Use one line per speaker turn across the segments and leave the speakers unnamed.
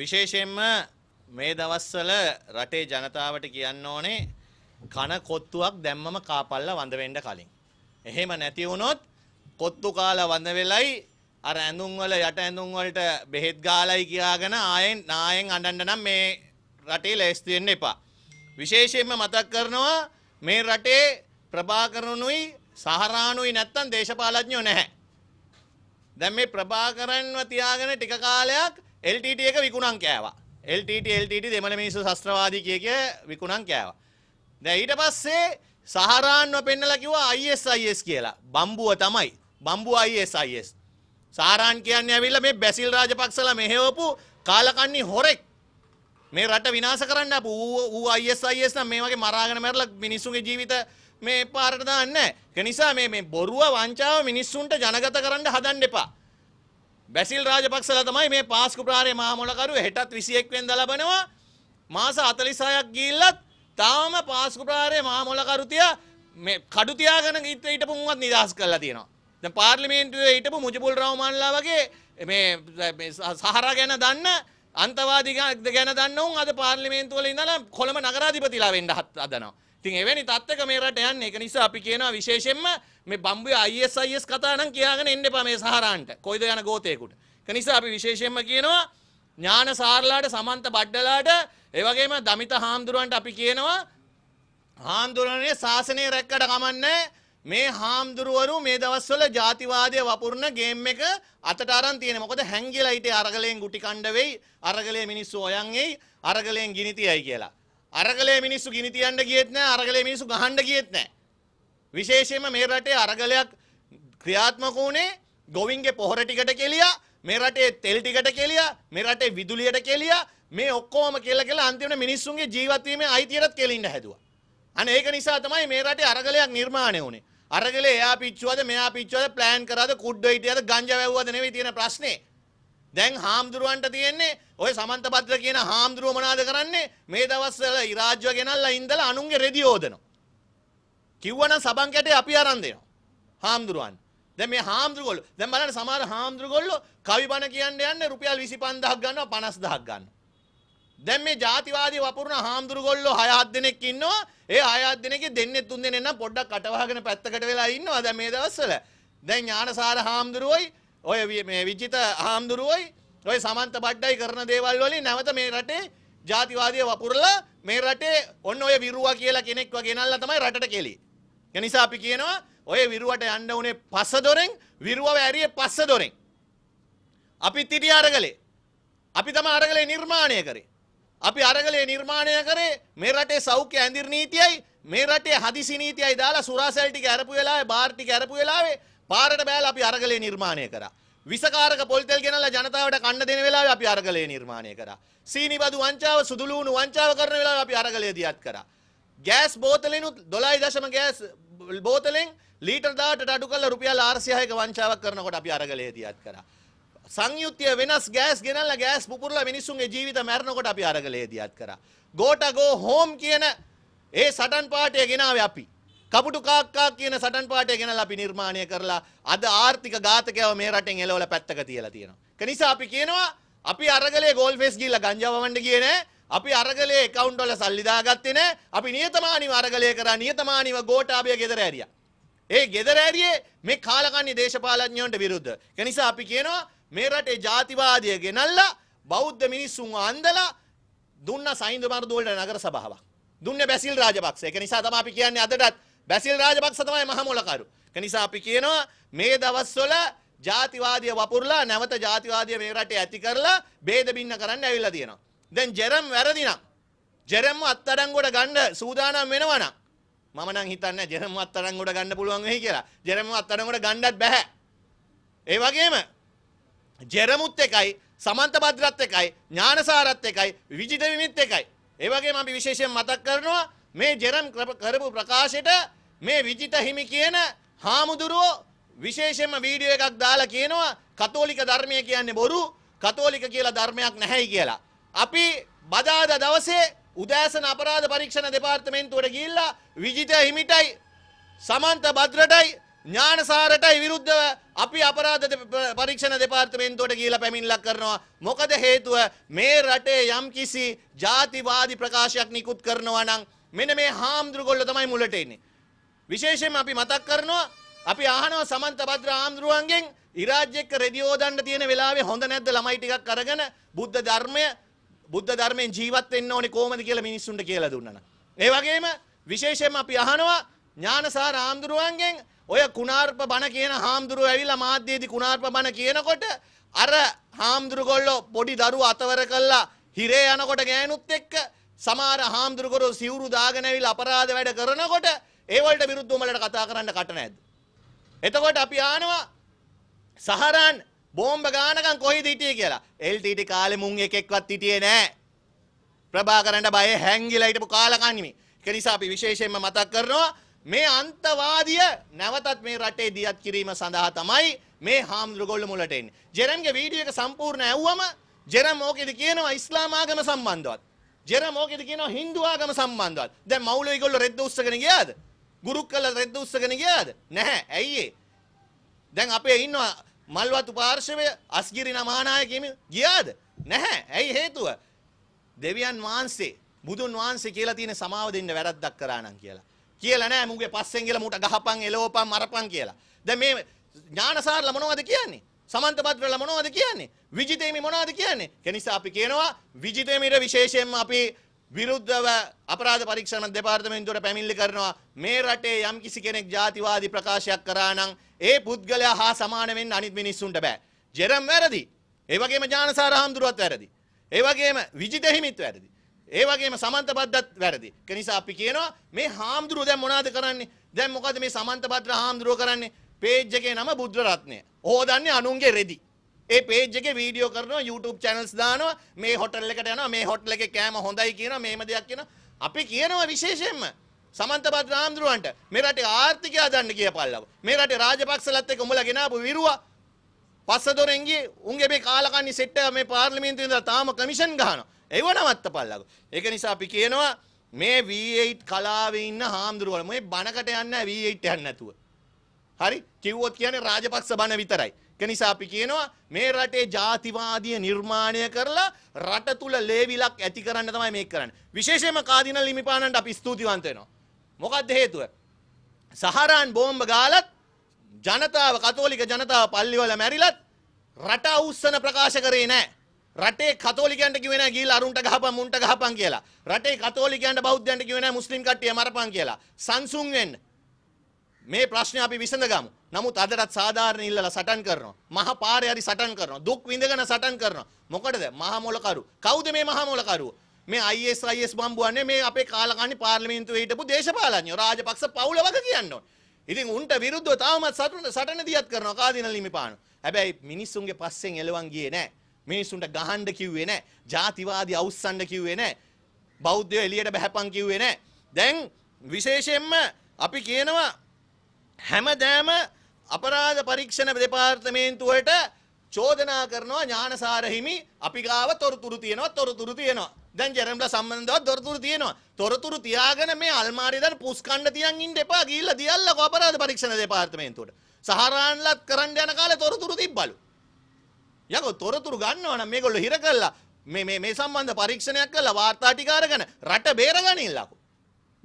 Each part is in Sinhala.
විශේෂයෙන්ම මේ දවස්වල රටේ ජනතාවට කියන්න ඕනේ කන කොත්තුවක් දැම්මම කාපල්ලා වඳ වෙන්න කලින්. එහෙම නැති වුණොත් කොත්තු කාලා වඳ වෙලයි අර ඇඳුම් වල යට ඇඳුම් වලට බෙහෙත් ගාලයි කියාගෙන ආයෙන් නායෙන් අඬන්න නම් මේ රටේ ලෑස්ති වෙන්න එපා. විශේෂයෙන්ම මතක් කරනවා මේ රටේ ප්‍රභාකරණුයි සහරාණුයි නැත්තම් දේශපාලඥයෝ නැහැ. දැන් මේ ප්‍රභාකරන්ව තියාගෙන ටික කාලයක් LTT එක විකුණන් කෑවා. LTT LTT දෙමළ මිනිස්සු ශස්ත්‍රවාදී කිය කිය විකුණන් කෑවා. දැන් ඊට පස්සේ සහරාන්ව පෙන්නලා කිව්වා ISIS කියලා. බම්බුව තමයි. බම්බුව ISIS. සහරාන් කියන්නේ ඇවිල්ලා මේ බැසිල් රාජපක්ෂලා මෙහෙවපු කාලකන්ණි හොරෙක්. මේ රට විනාශ කරන්න අපු ඌ ISIS නම් මේ වගේ මරාගෙන මැරලා මිනිස්සුන්ගේ ජීවිත මේ පාරට දාන්නේ නැහැ. ඒ නිසා මේ මේ බොරුව වංචාව මිනිස්සුන්ට ජනගත කරන්න හදන්න එපා. බැසිල් රාජපක්ෂලා තමයි මේ පාස්කු ප්‍රහාරයේ මහා මොළකරුව හෙටත් 21 වෙනිදා ලබනවා මාස 46ක් ගිහිල්ලත් තාම පාස්කු ප්‍රහාරයේ මහා මොළකරුතිය මේ කඩු තියාගෙන හිටපු උන්වත් නිදහස් කරලා තියෙනවා. දැන් පාර්ලිමේන්තුවේ හිටපු මුජිබුල් රහමාන්ලා වගේ මේ සහරා ගැන දන්න අන්තවාදී ගැන දන්න උන් අද පාර්ලිමේන්තුවල ඉඳලා කොළඹ නගරාධිපතිලා වෙන්න හදනවා. ඉතින් එවැනි තත්ත්වයක මේ රට යන්නේ. ඒක නිසා අපි කියනවා විශේෂයෙන්ම මේ බම්බුවේ ISIS කතා නම් කියාගෙන එන්න එපා මේ සහරාන්ට. කොයිද යන ගෝතේකට. ඒක නිසා අපි විශේෂයෙන්ම කියනවා ඥාන සාරලාට සමන්ත බඩ්ඩලාට ඒ වගේම දමිත හාමුදුරුවන්ට අපි කියනවා හාමුදුරනේ ශාසනය රැක්කට කමන්නේ මේ හාමුදුරුවරු මේ දවස්වල ජාතිවාදය වපුරන ගේම් එක අතට අරන් තියෙන. මොකද හැංගිලා හිටියේ අරගලෙන් ගුටි කණ්ඩ වෙයි, අරගලේ මිනිස්සු ඔයන් එයි, අරගලෙන් ගිනි තියයි කියලා. අරගලේ මිනිස්සු ගිනි තියන්න ගියෙත් නැහැ අරගලේ මිනිස්සු ගහන්න ගියෙත් නැහැ විශේෂයෙන්ම මේ රටේ අරගලයක් ක්‍රියාත්මක වුණේ ගොවින්ගේ පොහොර ටිකට කෙලියා මේ රටේ තෙල් ටිකට කෙලියා මේ රටේ විදුලියට කෙලියා මේ ඔක්කොම කියලා කියලා අන්තිමට මිනිස්සුන්ගේ ජීවත් වීමේ අයිතියටත් කෙලින්න හැදුවා අනේ ඒක නිසා තමයි මේ රටේ අරගලයක් නිර්මාණය වුණේ අරගලේ එයා පිච්චුවද මෙයා පිච්චුවද ප්ලෑන් කරාද කුඩ්ඩෝ හිටියද ගංජා වැව්වද නෙවෙයි තියෙන ප්‍රශ්නේ දැන් හාමුදුරුවන්ට තියෙන්නේ ඔය සමන්තපත්‍ර කියන හාමුදුරුව මොනාද කරන්නේ මේ දවස්වල ඉරාජ්ව ගෙනල්ලා ඉඳලා අනුන්ගේ රෙදි යෝදනවා. කිව්වනම් සබන් කැටේ අපි අරන් දෙනවා. හාමුදුරුවන්. දැන් මේ හාමුදුරුවෝ දැන් බලන්න සමහර හාමුදුරුවෝ කවි බණ කියන්න යන්නේ රුපියල් 25000ක් ගන්නවා 50000ක් ගන්නවා. දැන් මේ ජාතිවාදී වපුරන හාමුදුරුවෝ 6-7 දෙනෙක් ඉන්නවා. ඒ 6-7 දෙනෙක්ගේ දෙන්නේ තුන් දෙනෙක් නම් පොඩ්ඩක් අටවහගෙන පැත්තකට වෙලා ඉන්නවා. දැන් මේ දවස්වල. දැන් ඥානසාර හාමුදුරුවෝයි ඔය මේ විජිත හාමුදුරුවෝයි ඔය සමන්ත බඩ්ඩයි කරන දේවල් වලින් නැවත මේ රටේ ජාතිවාදය වපුරලා මේ රටේ ඔන්න ඔය විරුවා කියලා කෙනෙක්ව ගෙනල්ලා තමයි රටට කෙලි. ඒ නිසා අපි කියනවා ඔය විරුවට යන්න උනේ පස්ස දොරෙන් විරුවව ඇරියේ පස්ස දොරෙන්. අපිත් හිටියේ අරගලේ. අපි තමයි අරගලේ නිර්මාණය කරේ. අපි අරගලේ නිර්මාණය කරේ මේ රටේ සෞඛ්‍ය ඇඳිර් නීතියයි මේ රටේ හදිසි නීතියයි දාලා සුරාසැල් ටික අරපු වෙලාවේ බාර් ටික අරපු වෙලාවේ පාරට බෑලා අපි අරගලේ නිර්මාණය කරා. විසකාරක පොල්තෙල් ගෙනලා ජනතාවට කන්න දෙන වෙලාවේ අපි අරගලේ නිර්මාණය කරා. සීනිබදු වංචාව සුදුලූණු වංචාව කරන වෙලාවේ අපි අරගලේ දියත් කරා. ගෑස් බෝතලෙනුත් 12.0 ගෑස් බෝතලෙන් ලීටර් 10ට අඩු කරලා රුපියල් 406ක වංචාවක් කරනකොට අපි අරගලේ දියත් කරා. සංයුත්‍ය වෙනස් ගෑස් ගෙනල්ලා ගෑස් පුපුරලා මිනිස්සුන්ගේ ජීවිත මැරනකොට අපි අරගලේ දියත් කරා. ගෝටා ගෝ හෝම් කියන ඒ සටන් පාටය ගෙනාවේ අපි. කපුටු කාක්කා කියන සටන් පාටය ගෙනලා අපි නිර්මාණය කරලා අද ආර්ථික ඝාතකයව මේ රටෙන් එලවලා පැත්තක තියලා තියෙනවා. ඒක නිසා අපි කියනවා අපි අරගලේ ගෝල් ෆේස් ගිහිල්ලා ගංජා වවන්න ගියේ නෑ. අපි අරගලේ account වල සල්ලි දාගත්තේ නෑ. අපි නියතමානීව අරගලේ කරා නියතමානීව ගෝඨාභය ගෙදර ඇරියා. ඒ ගෙදර ඇරියේ මේ කාලකන්ණි දේශපාලඥයන්ට විරුද්ධ. ඒක නිසා අපි කියනවා මේ රටේ ජාතිවාදය ගෙනල්ලා බෞද්ධ මිනිස්සුන් අන්දලා දුන්න සයින්ද මර්දෝල්ට නගර සභාවක්. දුන්නේ බැසිල් රාජපක්ෂ. ඒක නිසා තමයි අපි කියන්නේ අදටත් බැසිල් රාජපක්ෂ තමයි මහ මොලකරු. ඒ නිසා අපි කියනවා මේ දවස්වල ජාතිවාදය වපුරලා නැවත ජාතිවාදය මේ රටේ ඇති කරලා ભેද බින්න කරන්න ඇවිල්ලා තියෙනවා. දැන් ජෙරම් වැරදි නම් ජෙරම්ව අත්අඩංගුවට ගන්න සූදානම් වෙනවනම් මම නම් හිතන්නේ ජෙරම්ව අත්අඩංගුවට ගන්න පුළුවන් වෙයි කියලා. ජෙරම්ව අත්අඩංගුවට ගන්නත් බෑ. ඒ වගේම ජෙරමුත් එකයි සමන්ත භද්‍රත් එකයි ඥානසාරත් එකයි විජිත විමිත් එකයි. ඒ වගේම අපි විශේෂයෙන් මතක් කරනවා මේ ජෙරම් කරපු ප්‍රකාශයට මේ විජිත හිමි කියන හාමුදුරුවෝ විශේෂයෙන්ම වීඩියෝ එකක් දාලා කියනවා කතෝලික ධර්මය කියන්නේ බොරු කතෝලික කියලා ධර්මයක් නැහැයි කියලා. අපි බදාදා දවසේ උදෑසන අපරාධ පරීක්ෂණ දෙපාර්තමේන්තුවට ගිහිල්ලා විජිත හිමිටයි සමන්ත භද්‍රටයි ඥානසාරටයි විරුද්ධව අපි අපරාධ පරීක්ෂණ දෙපාර්තමේන්තුවට ගිහිලා පැමිණිල්ලක් කරනවා. මොකද හේතුව මේ රටේ යම්කිසි ජාතිවාදී ප්‍රකාශයක් නිකුත් කරනවා නම් මෙන්න මේ හාමුදුරුගොල්ල තමයි මුලට එන්නේ. විශේෂයෙන් අපි මතක් කරනවා අපි අහනවා සමන්ත භද්‍ර හාමුදුරුවන්ගෙන් ඉරාජ් එක්ක රේඩියෝ දාන්න තියෙන වෙලාවේ හොඳ නැද්ද ළමයි ටිකක් අරගෙන බුද්ධ ධර්මය බුද්ධ ධර්මයෙන් ජීවත් වෙන්න ඕනේ කොහොමද කියලා මිනිස්සුන්ට කියලා දුන්නා නම්. ඒ වගේම විශේෂයෙන් අපි අහනවා ඥානසාර හාමුදුරුවන්ගෙන් ඔය කුණාර්ප බණ කියන හාමුදුරුවෝ ඇවිල්ලා මාධ්‍යයේදී කුණාර්ප බණ කියනකොට අර හාමුදුරුවෝ පොඩි දරුවෝ අතවර කළා හිරේ යනකොට ගෑනුත් එක්ක සමහර හාමුදුරුවෝ සිවුරු දාගෙන ඇවිල්ලා අපරාධ වැඩ කරනකොට ඒවලට විරුද්ධව උඹලට කතා කරන්න කට නැද්ද? එතකොට අපි ආනවා සහරන් බෝම්බ ගානකම් කොහෙද හිටියේ කියලා. LTT කාලේ මුන් එකෙක්වත් හිටියේ නෑ. ප්‍රභාකරන්ට බය හැංගිලා හිටපු කාලකන්නිමේ. ඒක නිසා අපි විශේෂයෙන්ම මතක් කරනවා මේ අන්තවාදිය නැවතත් මේ රටේ දියත් කිරීම සඳහා තමයි මේ හාමුදුරුවෝ මුලට එන්නේ. ජෙරම්ගේ වීඩියෝ එක සම්පූර්ණ ඇහුවම ජෙරම් ඕකෙද කියනවා ඉස්ලාම් ආගම සම්බන්ධවත්. ජෙරම් ඕකෙද කියනවා Hindu ආගම සම්බන්ධවත්. දැන් මවුලෝ ඒගොල්ලෝ රෙද්ද උස්සගෙන ගියාද? ගුරුක්කල රෙද්ද උස්සගෙන ගියාද? නැහැ. ඇයි ඒ? දැන් අපේ ඉන්නවා මල්වතු පාර්ශවය අස්ගිරි නමානාය කියමින් ගියාද? නැහැ. ඇයි හේතුව? දෙවියන් වහන්සේ බුදුන් වහන්සේ කියලා තියෙන සමාව දෙන්න වැරද්දක් කරා නම් කියලා. කියලා නෑ මුගේ පස්සෙන් ගිහලා මූට ගහපන් එලෝපන් මරපන් කියලා. දැන් මේ ඥානසාරල මොනවද කියන්නේ? සමන්තපත්‍රල මොනවද කියන්නේ? විජිතේමි මොනවද කියන්නේ? ඒ නිසා අපි කියනවා විජිතේමිට විශේෂයෙන්ම අපි විරුද්ධව අපරාධ පරීක්ෂණ දෙපාර්තමේන්තුවට පැමිණිලි කරනවා මේ රටේ යම් කිසි කෙනෙක් ජාතිවාදී ප්‍රකාශයක් කරා නම් ඒ පුද්ගලයා හා සමාන වෙන්න අනිත් මිනිස්සුන්ට බෑ. ජෙරම් වැරදි. ඒ වගේම ඥානසාර හඳුරුවත් වැරදි. ඒ වගේම විජිත හිමිත් වැරදි. ඒ වගේම සමන්ත බද්දත් වැරදි. ඒ නිසා අපි කියනවා මේ හාමුදුරුවෝ දැන් මොනවද කරන්නේ? දැන් මොකද මේ සමන්ත බද්ද හාමුදුරුවෝ කරන්නේ? පේජ් එකේ නම බුද්ධරත්නය. හොදන්නේ අනුන්ගේ රෙදි. ඒ පේජ් එකේ වීඩියෝ කරනවා YouTube channels දානවා මේ හොටෙල් එකට යනවා මේ හොටෙල් එකේ කෑම හොඳයි කියනවා මේම දෙයක් කියනවා. අපි කියනවා විශේෂයෙන්ම සමන්තපත් රාම්දුරුවන්ට මේ රටේ ආර්ථිකය හදන්න කියපල්ලා. මේ රටේ රාජපක්ෂලත් එක්ක උඹලා ගෙනාපු විරුවා පස්සදොරෙන් ගියේ උන්ගේ මේ කාලකන්ණි සෙට් එක මේ පාර්ලිමේන්තුවේ ඉඳලා තාම කමිෂන් ගහනවා. ඒව නවත්තපල්ලාකෝ. ඒක නිසා අපි කියනවා මේ V8 කලාවේ ඉන්න හාමුදුරුවෝ මේ බණකට යන්න V8 යන්න නැතුව. හරි කිව්වොත් කියන්නේ රාජපක්ෂ බණ විතරයි. ඒක නිසා අපි කියනවා මේ රටේ ජාතිවාදීය නිර්මාණය කරලා රට තුල ලේවිලක් ඇති කරන්න තමයි මේක කරන්නේ. විශේෂයෙන්ම කාදිනල් හිමිපාණන්ට අපි ස්තුතිවන්ත වෙනවා. මොකද්ද හේතුව? සහරාන් බෝම්බ ගාලත් ජනතාව කතෝලික ජනතාව පල්ලිවල මැරිලත් රට අවුස්සන ප්‍රකාශ කරේ නැහැ. රටේ කතෝලිකයන්ට කිව්වේ නැහැ ගිහිල්ලා අරුන්ට ගහපන් මුන්ට ගහපන් කියලා. රටේ කතෝලිකයන්ට බෞද්ධයන්ට කිව්වේ නැහැ මුස්ලිම් කට්ටිය මරපන් කියලා. සංසුන් වෙන්න. මේ ප්‍රශ්නේ අපි විසඳගමු. නමුත් අදටත් සාධාරණ ඉල්ලලා සටන් කරනවා. මහ පාරේ හරි සටන් කරනවා. දුක් විඳගෙන සටන් කරනවා. මොකටද? මහ මොලකරු. කවුද මේ මහ මොලකරුවෝ? මේ IS IS බම්බුවන්නේ මේ අපේ කාලකන්ණි පාර්ලිමේන්තුවේ හිටපු දේශපාලඥයෝ රාජපක්ෂ පවුල වගේ කියන්න ඕනේ. ඉතින් උන්ට විරුද්ධව තාමත් සටන සටන දියත් කරනවා කාදිනල් හිමිපාණෝ. හැබැයි මිනිස්සුන්ගේ පස්සෙන් එලවන් ගියේ නැහැ. මිනිස්සුන්ට ගහන්න කිව්වේ නැහැ. ಜಾතිවාදී අවුස්සන්න කිව්වේ නැහැ. බෞද්ධයෝ එළියට බහැපන් කිව්වේ නැහැ. දැන් විශේෂයෙන්ම අපි කියනවා හැමදෑම අපරාධ පරීක්ෂණ දෙපාර්තමේන්තුවට චෝදනා කරනවා ඥානසාර හිමි අපි ගාව තොරතුරු තියෙනවා තොරතුරු තියෙනවා දැන් ජෙරම්ලා සම්බන්ධව තොරතුරු තියෙනවා තොරතුරු තියාගෙන මේ අල්මාරිය දැන් පුස්කණ්ඩ තියන් ඉන්න එපා ගිහිල්ලා දියල්ලකෝ අපරාධ පරීක්ෂණ දෙපාර්තමේන්තුවට සහරාන්ලත් කරන්න යන කාලේ තොරතුරු තිබ්බලු යකෝ තොරතුරු ගන්නවා නම් මේගොල්ලෝ හිර කළා මේ මේ මේ සම්බන්ධ පරීක්ෂණයක් කළා වාර්තාටිකාරගෙන රට බේරගනින්නලකෝ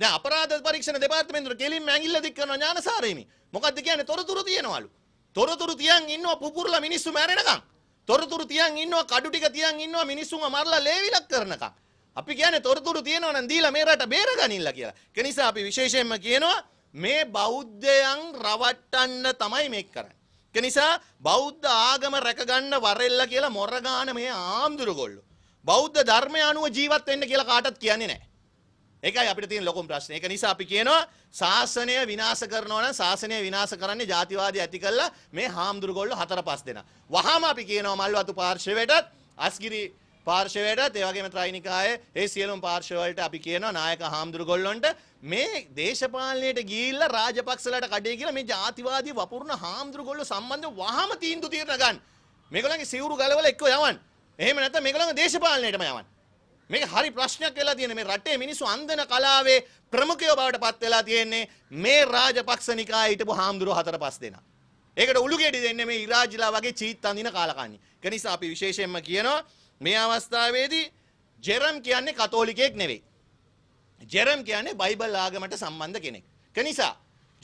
දැන් අපරාධ පරීක්ෂණ දෙපාර්තමේන්තුවට කෙලින්ම ඇඟිල්ල දික් කරන ඥානසාරේමි. මොකද්ද කියන්නේ? තොරතුරු තියනවලු. තොරතුරු තියන් ඉන්නවා පුපුරලා මිනිස්සු මැරෙනකම්. තොරතුරු තියන් ඉන්නවා කඩු ටික තියන් ඉන්නවා මිනිස්සුන්ව මරලා ලේවිලක් කරනකම්. අපි කියන්නේ තොරතුරු තියනවා නම් දීලා මේ රට බේරගනින්නලා කියලා. ඒ නිසා අපි විශේෂයෙන්ම කියනවා මේ බෞද්ධයන් රවට්ටන්න තමයි මේක කරන්නේ. ඒ නිසා බෞද්ධ ආගම රැකගන්න වරෙල්ලා කියලා මොරගාන මේ ආම්දුරු ගොල්ලෝ. බෞද්ධ ධර්මය අනුව ජීවත් වෙන්න කියලා කාටවත් කියන්නේ නැහැ. ඒකයි අපිට තියෙන ලොකුම ප්‍රශ්නේ. ඒක නිසා අපි කියනවා ශාසනය විනාශ කරනවා නම් ශාසනය විනාශ කරන්නේ ජාතිවාදී ඇති කළා මේ හාමුදුරුවෝගොල්ලෝ හතර පහ දෙනා. වහාම අපි කියනවා මල්වතු පාර්ශවයටත් අස්ගිරි පාර්ශවයටත් ඒ වගේම ත්‍රයිනිකායේ ඒ සියලුම පාර්ශව වලට අපි කියනවා නායක හාමුදුරුවෝගොල්ලන්ට මේ දේශපාලනයට ගිහිල්ලා රාජපක්ෂලට කඩේ කියලා මේ ජාතිවාදී වපුරුණ හාමුදුරුවෝගොල්ලෝ සම්බන්ධව වහාම තීන්දුව తీරන ගන්න. මේගොල්ලන්ගේ සිවුරු ගලවලා එක්ක යවන්න. එහෙම නැත්නම් මේගොල්ලන්ගේ දේශපාලනයටම යවන්න. මේක හරි ප්‍රශ්නයක් වෙලා තියෙන්නේ මේ රටේ මිනිස්සු අන්දන කලාවේ ප්‍රමුඛයෝ බවට පත් වෙලා තියෙන්නේ මේ රාජපක්ෂ නිකායේ හිටපු හාමුදුරුවෝ හතර පහ දෙනා. ඒකට උළු ගෙඩි දෙන්නේ මේ ඉරාජිලා වගේ චීත් අඳින කාලකන්ණි. ඒක නිසා අපි විශේෂයෙන්ම කියනවා මේ අවස්ථාවේදී ජෙරම් කියන්නේ කතෝලිකයෙක් නෙවෙයි. ජෙරම් කියන්නේ බයිබල් ආගමට සම්බන්ධ කෙනෙක්. ඒක නිසා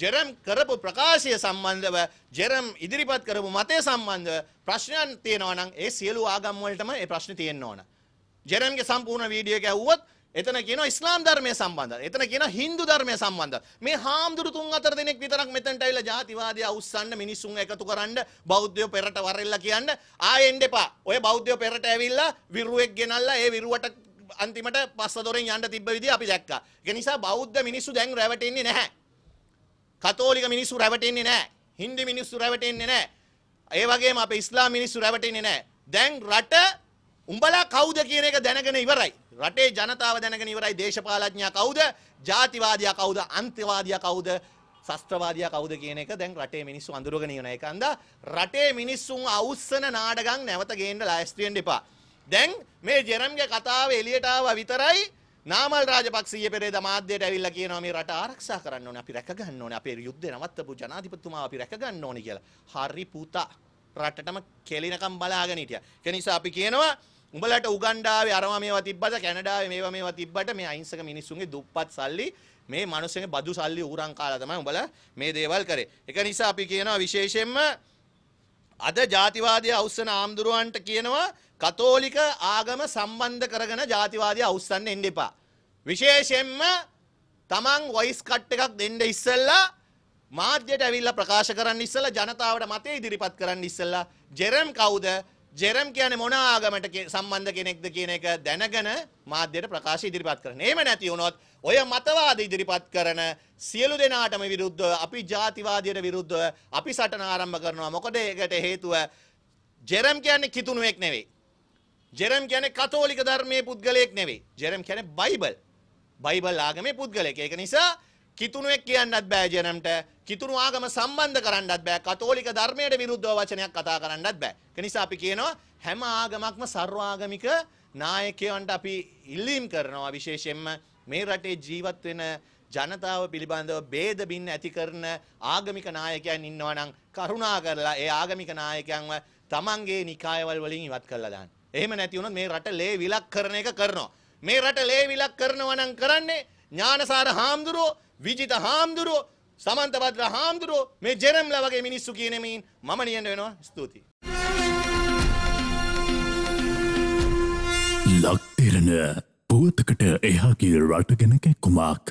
ජෙරම් කරපු ප්‍රකාශය සම්බන්ධව ජෙරම් ඉදිරිපත් කරපු මතය සම්බන්ධව ප්‍රශ්නයක් තියෙනවා නම් ඒ සියලු ආගම් වලටම ඒ ප්‍රශ්නේ තියෙන්න ඕන. ජෙරම්ගේ සම්පූර්ණ වීඩියෝ එක ඇහුවොත් එතන කියනවා ඉස්ලාම් ධර්මය සම්බන්ධව. එතන කියනවා Hindu ධර්මය සම්බන්ධව. මේ හාමුදුරු තුන් හතර දෙනෙක් විතරක් මෙතනට ඇවිල්ලා ජාතිවාදී අවුස්සන්න මිනිස්සුන් එකතු කරන්න බෞද්ධයෝ පෙරට වරෙල්ලා කියන්න ආයෙන්න එපා. ඔය බෞද්ධයෝ පෙරට ඇවිල්ලා විරුවෙක් ගෙනල්ලා ඒ විරුවට අන්තිමට පස්ස දොරෙන් යන්න තිබ්බ විදිය අපි දැක්කා. ඒක නිසා බෞද්ධ මිනිස්සු දැන් රැවටෙන්නේ නැහැ. කතෝලික මිනිස්සු රැවටෙන්නේ නැහැ. හින්දි මිනිස්සු රැවටෙන්නේ නැහැ. ඒ වගේම අපේ ඉස්ලාම් මිනිස්සු රැවටෙන්නේ නැහැ. දැන් රට උඹලා කවුද කියන එක දැනගෙන ඉවරයි. රටේ ජනතාව දැනගෙන ඉවරයි. දේශපාලඥයා කවුද? ජාතිවාදියා කවුද? අන්තවාදියා කවුද? ශස්ත්‍රවාදියා කවුද කියන එක දැන් රටේ මිනිස්සු අඳුරගෙන ඉවරයි. ඒකන්දා රටේ මිනිස්සුන් අවුස්සන නාඩගම් නැවත ගේන්න ලෑස්ති වෙන්න එපා. දැන් මේ ජෙරම්ගේ කතාව එළියට ආවා විතරයි නාමල් රාජපක්ෂ ඊයේ පෙරේද මාධ්‍යයට ඇවිල්ලා කියනවා මේ රට ආරක්ෂා කරන්න ඕනේ අපි රැක ගන්න ඕනේ අපේ යුද්ධය නවත්තපු ජනාධිපතිතුමා අපි රැක ගන්න ඕනේ කියලා. හරි පුතා රටටම කෙලිනකම් බලාගෙන හිටියා. ඒ නිසා අපි කියනවා උඹලට උගන්ඩාවේ අරම මේවා තිබ්බට කැනඩාවේ මේවා මේවා තිබ්බට මේ අහිංසක මිනිස්සුන්ගේ දුප්පත් සල්ලි මේ මිනිස්සුන්ගේ බදු සල්ලි උරන් කාලා තමයි උඹලා මේ දේවල් කරේ. ඒක නිසා අපි කියනවා විශේෂයෙන්ම අද ජාතිවාදී අවුස්සන ආම්දුරුවන්ට කියනවා කතෝලික ආගම සම්බන්ධ කරගෙන ජාතිවාදී අවුස්සන්න එන්න එපා. විශේෂයෙන්ම තමන් වොයිස් කට් එකක් දෙන්න ඉස්සෙල්ලා මාධ්‍යයට ඇවිල්ලා ප්‍රකාශ කරන්න ඉස්සෙල්ලා ජනතාවට මතය ඉදිරිපත් කරන්න ඉස්සෙල්ලා ජෙරම් කවුද ජෙරම් කියන්නේ මොන ආගමට සම්බන්ධ කෙනෙක්ද කියන එක දැනගෙන මාධ්‍යයට ප්‍රකාශ ඉදිරිපත් කරන. එහෙම නැති වුණොත් ඔය මතවාද ඉදිරිපත් කරන සියලු දෙනාටම විරුද්ධව අපි ජාතිවාදයට විරුද්ධව අපි සටන ආරම්භ කරනවා. මොකද ඒකට හේතුව ජෙරම් කියන්නේ කිතුණුවෙක් නෙවෙයි. ජෙරම් කියන්නේ කතෝලික ධර්මයේ පුද්ගලයෙක් නෙවෙයි. ජෙරම් කියන්නේ බයිබල්. බයිබල් ආගමේ පුද්ගලයෙක්. ඒක නිසා කිතුණුවෙක් කියන්නත් බෑ ජනම්ට කිතුණු ආගම සම්බන්ධ කරන්නත් බෑ කතෝලික ධර්මයට විරුද්ධව වචනයක් කතා කරන්නත් බෑ ඒ නිසා අපි කියනවා හැම ආගමක්ම ਸਰවාගමික නායකයන්ට අපි ඉල්ලීම් කරනවා විශේෂයෙන්ම මේ රටේ ජීවත් වෙන ජනතාව පිළිබඳව ભેද බින්න ඇති කරන ආගමික නායකයන් ඉන්නවා නම් කරුණා කරලා ඒ ආගමික නායකයන්ව තමන්ගේ නිකායවල වලින් ඉවත් කරලා දාන්න. එහෙම නැති වුණොත් මේ රට ලේ විලක් කරන එක කරනවා. මේ රට ලේ විලක් කරනවා නම් කරන්නේ ඥානසාර හාමුදුරුවෝ විජිත හාමුදුරුවෝ සමන්තබද්‍ර හාමුදුරුවෝ මේ ජෙරම්ලා වගේ මිනිස්සු කියනෙමින් මම නියන්න වෙනවා ස්තුතියි. ලක්තිරණ පුවතකට එහා කිය රට ගැන කැක්කුමක්.